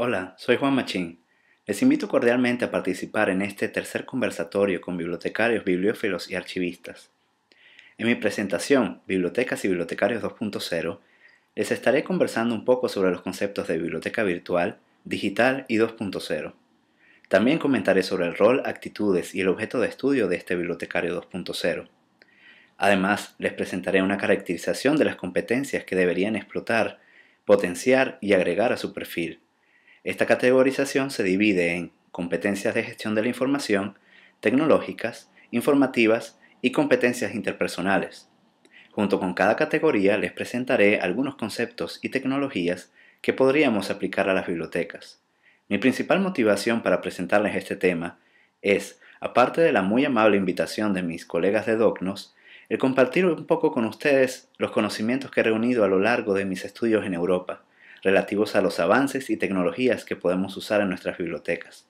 Hola, soy Juan Machín. Les invito cordialmente a participar en este tercer conversatorio con bibliotecarios, bibliófilos y archivistas. En mi presentación, Bibliotecas y Bibliotecarios 2.0, les estaré conversando un poco sobre los conceptos de biblioteca virtual, digital y 2.0. También comentaré sobre el rol, actitudes y el objeto de estudio de este bibliotecario 2.0. Además, les presentaré una caracterización de las competencias que deberían explotar, potenciar y agregar a su perfil esta categorización se divide en competencias de gestión de la información, tecnológicas, informativas y competencias interpersonales. Junto con cada categoría les presentaré algunos conceptos y tecnologías que podríamos aplicar a las bibliotecas. Mi principal motivación para presentarles este tema es, aparte de la muy amable invitación de mis colegas de DOCNOS, el compartir un poco con ustedes los conocimientos que he reunido a lo largo de mis estudios en Europa relativos a los avances y tecnologías que podemos usar en nuestras bibliotecas.